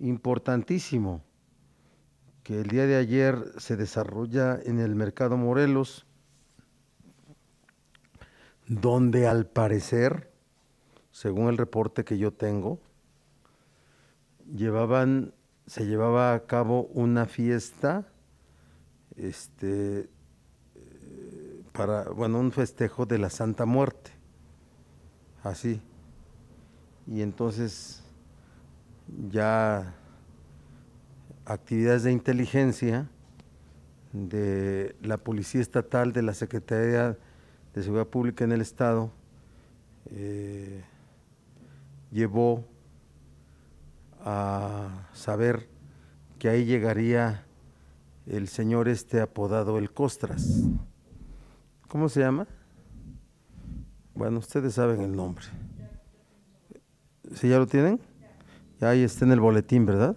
importantísimo que el día de ayer se desarrolla en el mercado Morelos, donde al parecer, según el reporte que yo tengo, llevaban, se llevaba a cabo una fiesta, este, eh, para, bueno, un festejo de la Santa Muerte, así. Y entonces ya actividades de inteligencia de la Policía Estatal de la Secretaría de Seguridad Pública en el Estado eh, llevó a saber que ahí llegaría el señor este apodado el Costras. ¿Cómo se llama? Bueno, ustedes saben el nombre. ¿Sí ya lo tienen? ahí está en el boletín, ¿verdad?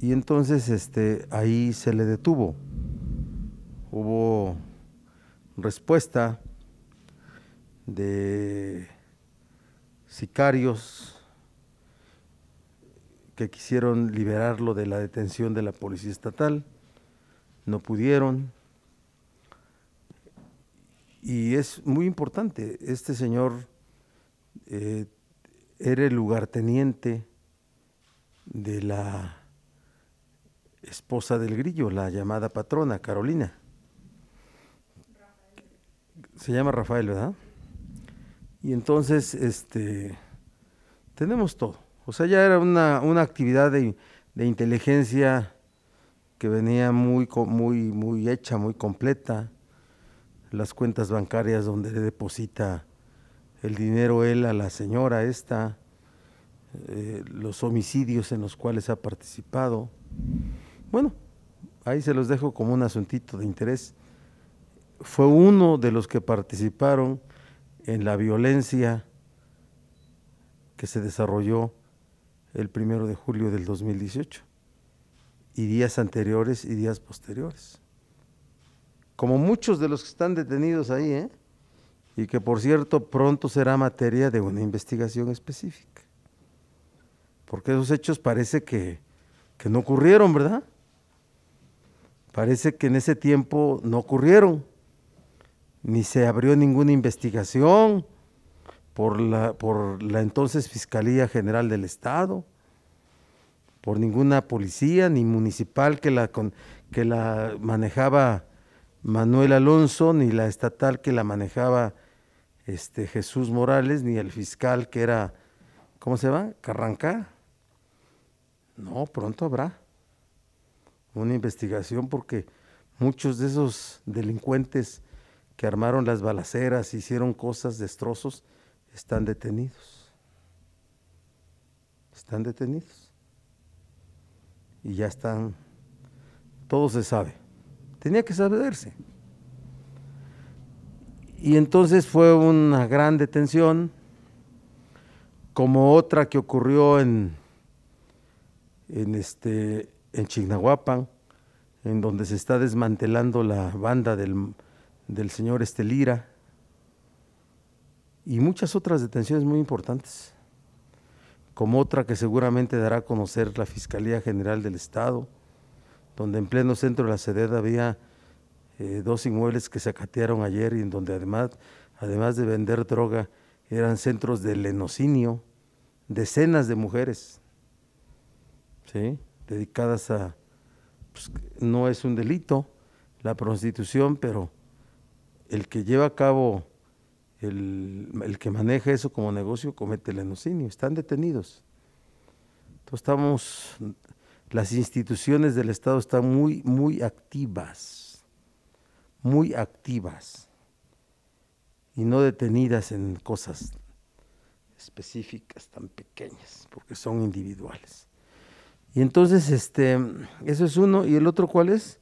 Y entonces este, ahí se le detuvo. Hubo respuesta de sicarios que quisieron liberarlo de la detención de la policía estatal, no pudieron. Y es muy importante, este señor eh, era el lugarteniente de la esposa del grillo, la llamada patrona, Carolina. Se llama Rafael, ¿verdad? Y entonces, este, tenemos todo. O sea, ya era una, actividad de, de, inteligencia que venía muy, muy, muy hecha, muy completa. Las cuentas bancarias donde deposita el dinero él a la señora esta, eh, los homicidios en los cuales ha participado. Bueno, ahí se los dejo como un asuntito de interés. Fue uno de los que participaron en la violencia que se desarrolló el primero de julio del 2018 y días anteriores y días posteriores. Como muchos de los que están detenidos ahí, ¿eh? y que por cierto pronto será materia de una investigación específica. Porque esos hechos parece que, no ocurrieron, ¿verdad? Parece que en ese tiempo no ocurrieron, ni se abrió ninguna investigación por la, por la entonces Fiscalía General del Estado, por ninguna policía ni municipal que la, que la manejaba Manuel Alonso, ni la estatal que la manejaba este, Jesús Morales ni el fiscal que era, ¿cómo se llama? Carranca. No, pronto habrá una investigación porque muchos de esos delincuentes que armaron las balaceras, hicieron cosas destrozos, están detenidos. Están detenidos. Y ya están, todo se sabe. Tenía que saberse. Y entonces fue una gran detención, como otra que ocurrió en, en, este, en Chignahuapan, en donde se está desmantelando la banda del, del señor Estelira, y muchas otras detenciones muy importantes, como otra que seguramente dará a conocer la Fiscalía General del Estado, donde en pleno centro de la sede había eh, dos inmuebles que se acatearon ayer y en donde además, además de vender droga, eran centros de lenocinio, decenas de mujeres, dedicadas a, pues, no es un delito la prostitución, pero el que lleva a cabo, el, el que maneja eso como negocio comete lenocinio, están detenidos. Entonces estamos, las instituciones del Estado están muy, muy activas muy activas y no detenidas en cosas específicas tan pequeñas, porque son individuales. Y entonces, este, eso es uno. ¿Y el otro cuál es?